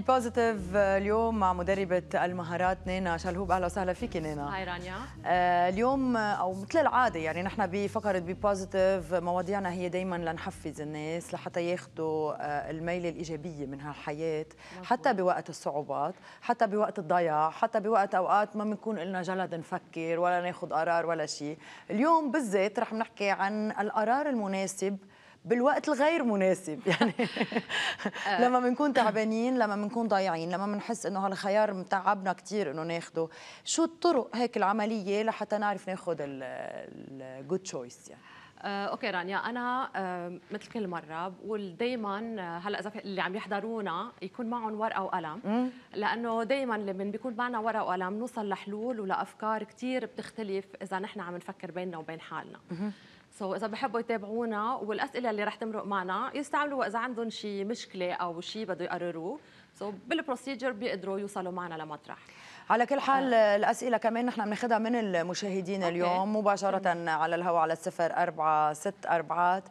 ببوزيتيف اليوم مع مدربة المهارات نينا شلهوب أهلا وسهلا فيك نينا هاي رانيا آه، اليوم أو مثل العادة يعني نحن بفقرة ببوزيتيف مواضيعنا هي دايما لنحفز الناس لحتى ياخذوا آه، الميلة الإيجابية من هالحياة حتى بوقت الصعوبات حتى بوقت الضياع حتى بوقت أوقات ما بنكون إلنا جلد نفكر ولا ناخذ قرار ولا شيء اليوم بالذات رح نحكي عن القرار المناسب بالوقت الغير مناسب يعني آه. لما بنكون تعبانين لما بنكون ضايعين لما بنحس انه هالخيار متعبنا كثير انه ناخده شو الطرق هيك العمليه لحتى نعرف ناخذ الجود تشويس يعني آه، اوكي رانيا انا آه، مثل كل مره بقول دائما هلا اذا اللي عم يحضرونا يكون معهم ورقه وقلم لانه دائما لما بيكون معنا ورقه وقلم نوصل لحلول ولافكار كثير بتختلف اذا نحن عم نفكر بيننا وبين حالنا سو so, اذا بحبوا يتابعونا والاسئله اللي رح تمرق معنا يستعملوا اذا عندهم شي مشكله او شي بده يقرروه سو so, بالبروسيجر بيقدروا يوصلوا معنا لمطرح على كل حال آه. الاسئله كمان نحن بناخذها من المشاهدين أوكي. اليوم مباشره على الهواء على الصفر أربعة ست أربعات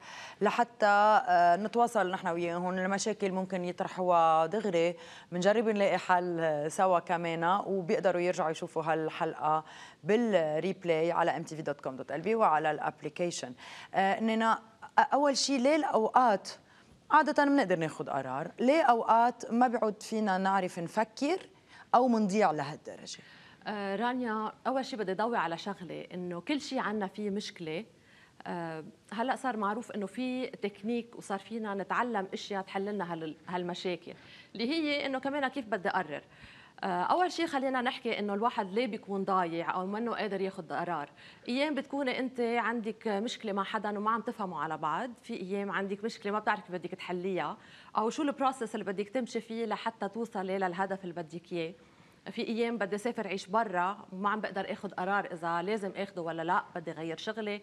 لحتى آه، نتواصل نحن وياهم المشاكل ممكن يطرحوها دغري بنجرب نلاقي حل آه، سوا كمان وبيقدروا يرجعوا يشوفوا هالحلقه بالريبلاي على mtv.com.lb وعلى الابلكيشن اننا اول شيء ليه الاوقات عادة بنقدر ناخذ قرار، ليه اوقات ما بيعود فينا نعرف نفكر او منضيع لهالدرجه آه، رانيا اول شيء بدي ضوي على شغله انه كل شيء عندنا فيه مشكله آه، هلا صار معروف انه في تكنيك وصار فينا نتعلم اشياء تحل لنا هالمشاكل اللي هي انه كمان كيف بدي اقرر آه، اول شيء خلينا نحكي انه الواحد ليه بيكون ضايع او منه قادر ياخذ قرار ايام بتكوني انت عندك مشكله مع حدا وما عم تفهموا على بعض في ايام عندك مشكله ما بتعرفي بدك تحليها او شو البروسيس اللي بدك تمشي فيه لحتى توصلي للهدف اللي بدك اياه في ايام بدي اسافر عيش برا وما عم بقدر اخذ قرار اذا لازم اخذه ولا لا بدي اغير شغلي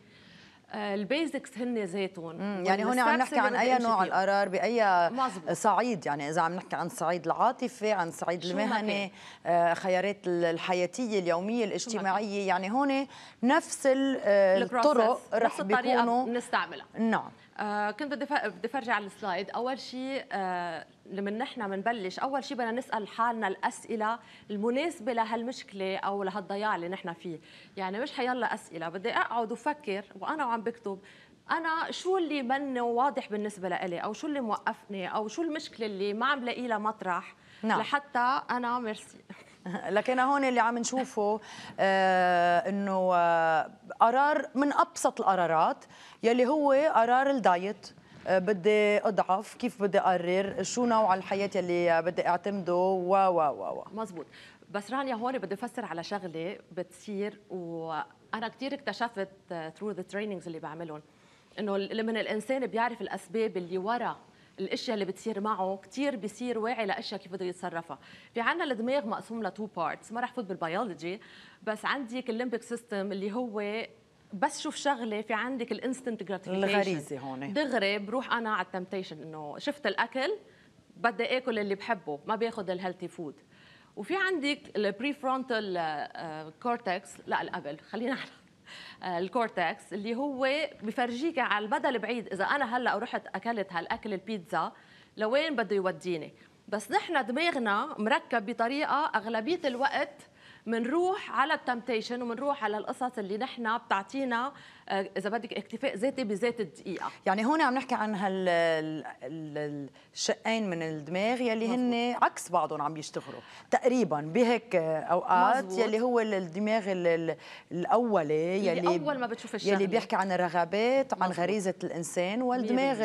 آه، البيزكس هن زيتون يعني هون عم نحكي عن اي نوع القرار باي مزبوط. صعيد يعني اذا عم نحكي عن صعيد العاطفي عن صعيد المهني آه، خيارات الحياتيه اليوميه الاجتماعيه يعني هون نفس آه، الطرق رح بيكونوا نستعملها نعم آه كنت بدي بدي فرجع على السلايد اول شيء آه من نحن بنبلش اول شيء بدنا نسال حالنا الاسئله المناسبه لهالمشكله او لهالضياع اللي نحن فيه يعني مش حيلا اسئله بدي اقعد وفكر وانا وعم بكتب انا شو اللي مني واضح بالنسبه لإلي او شو اللي موقفني او شو المشكله اللي ما عم لاقي لها مطرح نعم. لحتى انا ميرسي لكن هون اللي عم نشوفه آه، انه آه، قرار من ابسط القرارات يلي هو قرار الدايت آه، بدي اضعف كيف بدي اقرر شو نوع الحياه اللي بدي اعتمده و و و و مزبوط بس رانيا هون بدي افسر على شغله بتصير وانا كثير اكتشفت ثرو ذا تريننجز اللي بعملهم انه لما الانسان بيعرف الاسباب اللي ورا الاشياء اللي بتصير معه كثير بصير واعي لاشياء كيف بده يتصرفها في عنا الدماغ مقسوم لتو بارتس ما راح فوت بالبيولوجي بس عندك الليمبيك سيستم اللي هو بس شوف شغله في عندك الانستنت جراتيفيكيشن الغريزه هون دغري بروح انا على التمتيشن انه شفت الاكل بدي اكل اللي بحبه ما باخذ الهيلثي فود وفي عندك البري فرونتال كورتكس لا القبل خلينا على الكورتكس اللي هو بفرجيك على المدى البعيد اذا انا هلا رحت اكلت هالاكل البيتزا لوين بده يوديني بس نحن دماغنا مركب بطريقه اغلبيه الوقت منروح على التمتيشن ومنروح على القصص اللي نحن بتعطينا آه، اذا بدك اكتفاء ذاتي بذات الدقيقه يعني هون عم نحكي عن هال الشقين من الدماغ يلي هن عكس بعضهم عم يشتغلوا تقريبا بهيك آه، اوقات مزبوط. يلي هو الدماغ الاولي يلي, اول ما بتشوف الشغل يلي بيحكي عن الرغبات عن مزبوط. غريزه الانسان والدماغ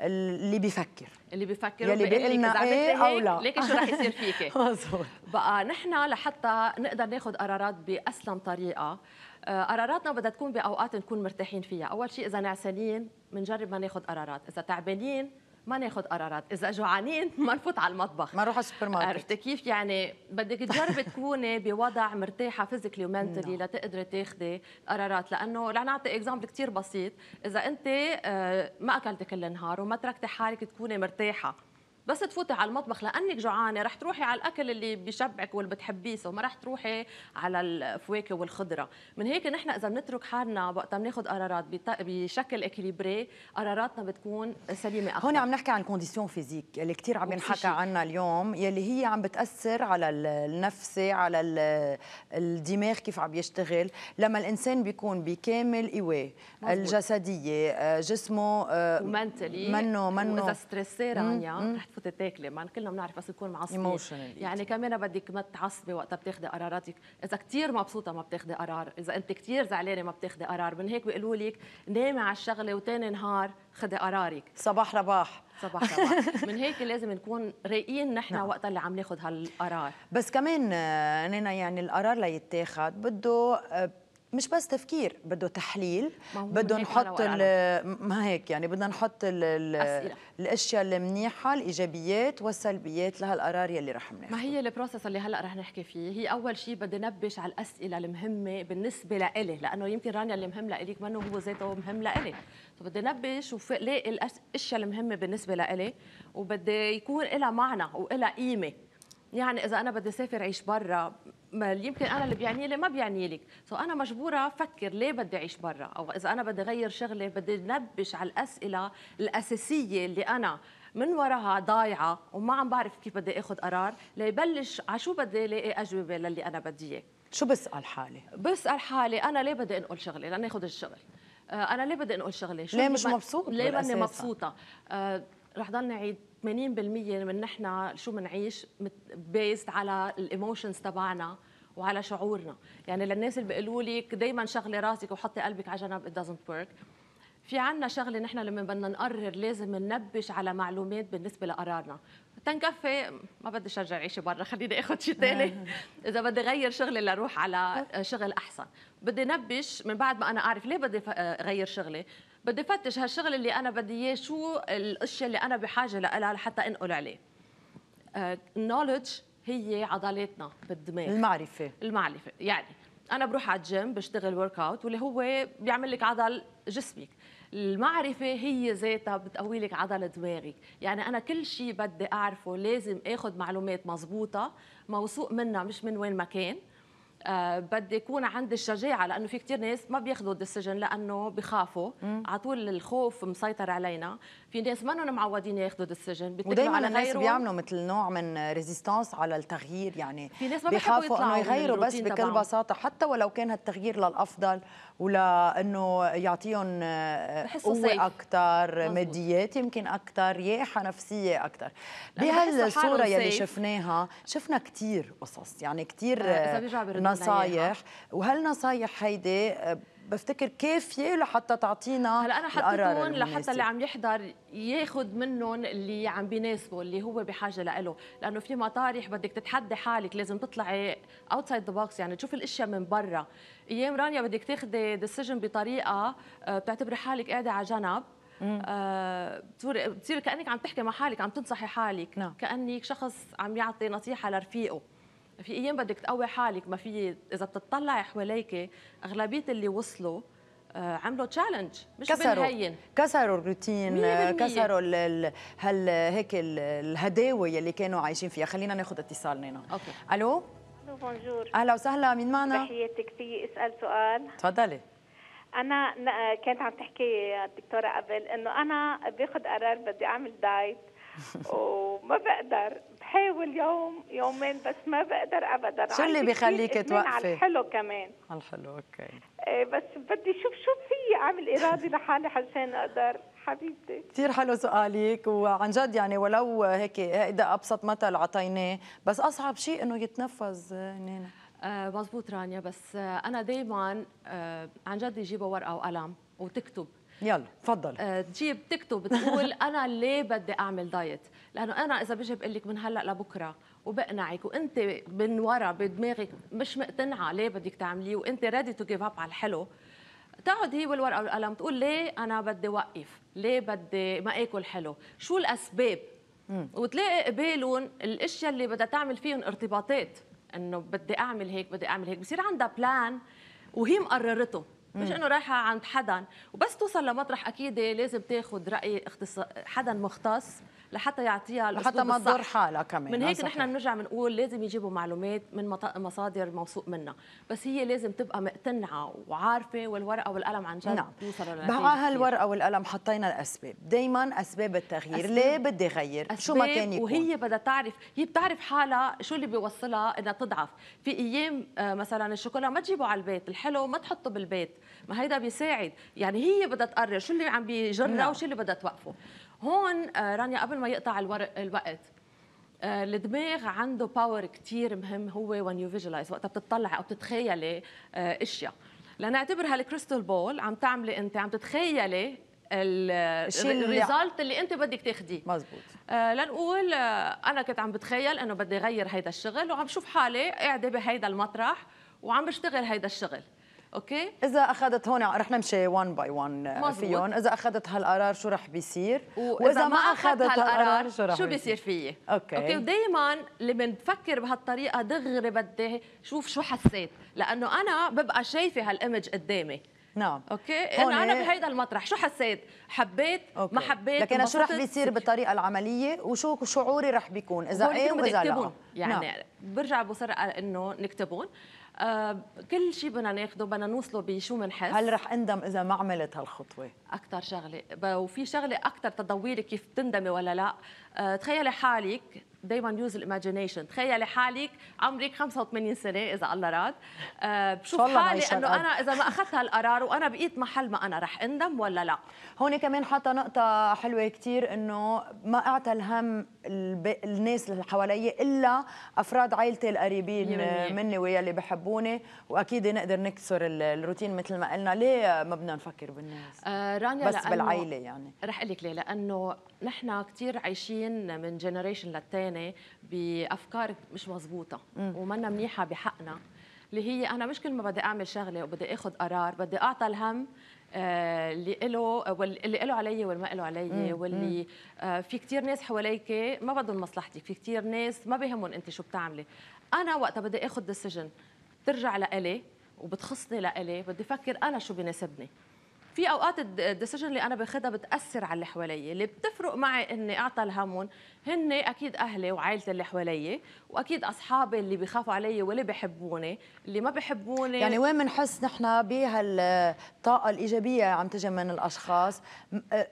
اللي بيفكر اللي بيفكروا يلي بيقول لنا ايه او لا ليك شو رح يصير فيك مزبوط بقى نحن لحتى نقدر ناخذ قرارات باسلم طريقه آه، قراراتنا بدها تكون باوقات نكون مرتاحين فيها اول شيء اذا نعسانين بنجرب ما ناخذ قرارات اذا تعبانين ما ناخذ قرارات اذا جوعانين ما نفوت على المطبخ ما نروح على السوبر ماركت عرفتي كيف يعني بدك تجربي تكوني بوضع مرتاحه فيزيكلي ومنتلي نعم. لتقدري تاخذي قرارات لانه رح نعطي اكزامبل كثير بسيط اذا انت آه، ما اكلتي كل النهار وما تركتي حالك تكوني مرتاحه بس تفوتي على المطبخ لانك جوعانه رح تروحي على الاكل اللي بيشبعك واللي بتحبيه وما رح تروحي على الفواكه والخضره من هيك نحن اذا بنترك حالنا وقتها بناخذ قرارات بشكل اكيليبري قراراتنا بتكون سليمه اكثر هون عم نحكي عن كونديسيون فيزيك اللي كثير عم ينحكى عنها اليوم يلي هي عم بتاثر على النفسي على الدماغ كيف عم يشتغل لما الانسان بيكون بكامل قواه الجسديه آه، جسمه آه، ومنتلي منه منه اذا ستريسي رانيا رح تفوت تاكلي ما كلنا بنعرف بس نكون معصبين يعني كمان بدك ما تعصبي وقتها بتاخذي قراراتك اذا كثير مبسوطه ما بتاخذي قرار اذا انت كثير زعلانه ما بتاخذي قرار من هيك بيقولوا لك نامي على الشغله وثاني نهار خدي قرارك صباح رباح صباح رباح من هيك لازم نكون رايقين نحن نعم. وقت اللي عم ناخذ هالقرار بس كمان آه، نينا يعني القرار ليتاخد بده آه، مش بس تفكير بده تحليل بده نحط ما هيك يعني بدنا نحط الاشياء المنيحه الايجابيات والسلبيات لهالقرار يلي رح ناخذه ما هي البروسس اللي هلا رح نحكي فيه هي اول شيء بدي نبش على الاسئله المهمه بالنسبه لإلي لانه يمكن رانيا اللي مهم لإليك منه هو ذاته مهم لإلي فبدي نبش ولاقي الاشياء المهمه بالنسبه لإلي وبدي يكون لها معنى ولها قيمه يعني اذا انا بدي اسافر اعيش برا يمكن انا اللي بيعني لي ما بيعني لك سو انا مجبوره افكر ليه بدي اعيش برا او اذا انا بدي اغير شغله بدي نبش على الاسئله الاساسيه اللي انا من وراها ضايعه وما عم بعرف كيف بدي اخذ قرار ليبلش على شو بدي لاقي اجوبه للي انا بدي اياه شو بسال حالي بسال حالي انا ليه بدي انقل شغلي لناخذ الشغل آه، انا ليه بدي انقل شغلي شو ليه مش مبسوط ليه ماني مبسوطه آه، رح ضلني اعيد 80% من نحن شو بنعيش بيست على الايموشنز تبعنا وعلى شعورنا يعني للناس اللي بيقولوا لك دائما شغلي راسك وحطي قلبك على جنب it doesn't work في عنا شغله نحن لما بدنا نقرر لازم ننبش على معلومات بالنسبه لقرارنا تنكفي ما بدي شجع عيشي برا خليني اخذ شيء ثاني اذا بدي غير شغلي لاروح على شغل احسن بدي نبش من بعد ما انا اعرف ليه بدي آه، غير شغلي بدي فتش هالشغل اللي انا بدي اياه شو الاشياء اللي انا بحاجه لها لحتى انقل عليه النولج آه، هي عضلاتنا بالدماغ المعرفه المعرفه يعني انا بروح على الجيم بشتغل ورك اوت واللي هو بيعمل لك عضل جسمك المعرفة هي ذاتها بتقوي لك عضلة دماغك يعني أنا كل شيء بدي أعرفه لازم أخذ معلومات مضبوطة موثوق منها مش من وين ما كان آه، بدي يكون عندي الشجاعه لانه في كثير ناس ما بياخذوا السجن لانه بخافوا على طول الخوف مسيطر علينا في ناس ما معودين ياخذوا السجن ودائما على الناس بيعملوا مثل نوع من ريزيستانس على التغيير يعني في ناس ما بيخافوا انه يغيروا بس بكل طبعاً. بساطه حتى ولو كان هالتغيير للافضل ولانه يعطيهم آه، قوه اكثر ماديات يمكن اكثر ياحة نفسيه اكثر بهالصوره يلي شفناها شفنا كثير قصص يعني كثير آه، نصايح وهل نصايح هيدي آه، بفتكر كافيه لحتى تعطينا هلا انا حطيتهم لحتى اللي عم يحضر ياخذ منهم اللي عم بيناسبه اللي هو بحاجه لإله لانه في مطارح بدك تتحدي حالك لازم تطلعي اوتسايد ذا بوكس يعني تشوف الاشياء من برا ايام رانيا بدك تاخذي ديسيجن بطريقه آه، بتعتبري حالك قاعده على جنب آه بتصير كانك عم تحكي مع حالك عم تنصحي حالك نعم. كانك شخص عم يعطي نصيحه لرفيقه في ايام بدك تقوي حالك ما في اذا بتطلعي حواليك اغلبيه اللي وصلوا آه، عملوا تشالنج مش كسروا بالهين. كسروا الروتين آه، كسروا هال هيك الهداوي اللي كانوا عايشين فيها خلينا ناخذ اتصال نينا أوكي. الو بونجور اهلا وسهلا مين معنا تحياتك في اسال سؤال تفضلي انا كانت عم تحكي الدكتوره قبل انه انا باخذ قرار بدي اعمل دايت وما بقدر بحاول يوم يومين بس ما بقدر ابدا شو اللي بخليك توقفي؟ على الحلو كمان على الحلو اوكي ايه بس بدي شوف شو في اعمل ارادي لحالي عشان اقدر حبيبتي كثير حلو سؤالك وعن جد يعني ولو هيك هيدا ابسط مثل عطيناه بس اصعب شيء انه يتنفذ نينا آه، مضبوط رانيا بس آه، انا دائما آه، عن جد يجيبوا ورقه وقلم وتكتب يلا تفضل آه، تجيب تكتب بتقول انا ليه بدي اعمل دايت لانه انا اذا بجي بقول لك من هلا لبكره وبقنعك وانت من ورا بدماغك مش مقتنعه ليه بدك تعمليه وانت ريدي تو جيف اب على الحلو تقعد هي والورقه والقلم تقول ليه انا بدي وقف ليه بدي ما اكل حلو شو الاسباب وتلاقي قبالهم الاشياء اللي بدها تعمل فيهم ارتباطات انه بدي اعمل هيك بدي اعمل هيك بصير عندها بلان وهي مقررته مش انه رايحه عند حدا وبس توصل لمطرح اكيد لازم تاخذ راي اختص... حدا مختص لحتى يعطيها لحتى ما تضر حالها كمان من هيك نحن بنرجع بنقول لازم يجيبوا معلومات من مصادر موثوق منها بس هي لازم تبقى مقتنعه وعارفه والورقه والقلم عن جد نعم. توصل مع هالورقه والقلم حطينا الاسباب دائما اسباب التغيير أسباب ليه بدي غير شو ما كان يكون وهي بدها تعرف هي بتعرف حالها شو اللي بيوصلها انها تضعف في ايام آه، مثلا الشوكولا ما تجيبه على البيت الحلو ما تحطه بالبيت ما هيدا بيساعد يعني هي بدها تقرر شو اللي عم بيجرها نعم. وشو اللي بدها توقفه هون آه، رانيا قبل ما يقطع الوقت آه، الدماغ عنده باور كثير مهم هو وين يو فيجوالايز وقتها بتطلعي او بتتخيلي آه، اشياء لنعتبر هالكريستال بول عم تعملي انت عم تتخيلي الريزلت اللي انت بدك تاخديه مزبوط آه لنقول آه انا كنت عم بتخيل انه بدي اغير هيدا الشغل وعم شوف حالي قاعده بهيدا المطرح وعم بشتغل هيدا الشغل اوكي اذا اخذت هون رح نمشي 1 باي 1 فيهم اذا اخذت هالقرار شو رح بيصير واذا ما اخذت هالقرار شو رح شو بيصير فيي اوكي اوكي ودائما اللي بنفكر بهالطريقه دغري بدي شوف شو حسيت لانه انا ببقى شايفه هالايمج قدامي نعم اوكي انه انا إيه. بهيدا المطرح شو حسيت حبيت أوكي. ما حبيت لكن شو رح بيصير بالطريقه العمليه وشو شعوري رح بيكون اذا ايه واذا لا يعني نعم. برجع بصر انه نكتبهم آه، كل شيء بدنا ناخده بدنا نوصله بشو بنحس هل رح اندم اذا ما عملت هالخطوه اكثر شغله وفي شغله اكثر تضويري كيف تندمي ولا لا آه، تخيلي حالك دائما يوز الايماجينيشن تخيلي حالك عمرك 85 سنه اذا الله راد آه، بشوف حالي انه انا اذا ما اخذت هالقرار وانا بقيت محل ما انا رح اندم ولا لا هون كمان حتى نقطه حلوه كثير انه ما اعطى الهم الناس اللي حوالي الا افراد عائلتي القريبين مني ويا اللي بحبوني واكيد نقدر نكسر الروتين مثل ما قلنا ليه ما بدنا نفكر بالناس آه رانيا بس بالعائله يعني رح اقول لك ليه لانه نحن كثير عايشين من جنريشن للثاني معينه بافكار مش مزبوطه ومنا منيحه بحقنا اللي هي انا مش كل ما بدي اعمل شغله وبدي اخذ قرار بدي اعطى الهم آه، اللي له واللي له علي واللي ما له علي واللي آه، في كثير ناس حواليك ما بدهم مصلحتك في كثير ناس ما بهمهم انت شو بتعملي انا وقتها بدي اخذ ديسيجن ترجع لإلي وبتخصني لإلي بدي افكر انا شو بناسبني في اوقات الديسيجن اللي انا باخذها بتاثر على اللي حواليي اللي بتفرق معي اني اعطى الهمون هن اكيد اهلي وعائلتي اللي حواليي واكيد اصحابي اللي بيخافوا علي واللي بحبوني اللي ما بحبوني يعني وين بنحس نحن بهالطاقه الايجابيه عم تجي من الاشخاص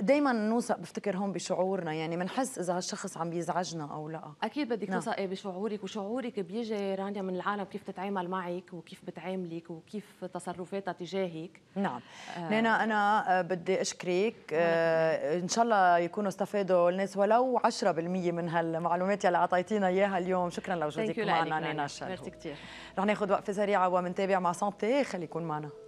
دائما نوثق بفتكر هون بشعورنا يعني بنحس اذا هالشخص عم بيزعجنا او لا اكيد بدك نعم. توثقي بشعورك وشعورك بيجي رانيا من العالم كيف تتعامل معك وكيف بتعاملك وكيف تصرفاتها تجاهك نعم آه. لينا انا آه، بدي اشكرك آه، ان شاء الله يكونوا استفادوا الناس ولو 10% من هالمعلومات يلي اعطيتينا اياها اليوم شكرا لوجودك معنا نينا الشرق رح ناخذ وقفه سريعه ومنتابع مع سانتي خليكم معنا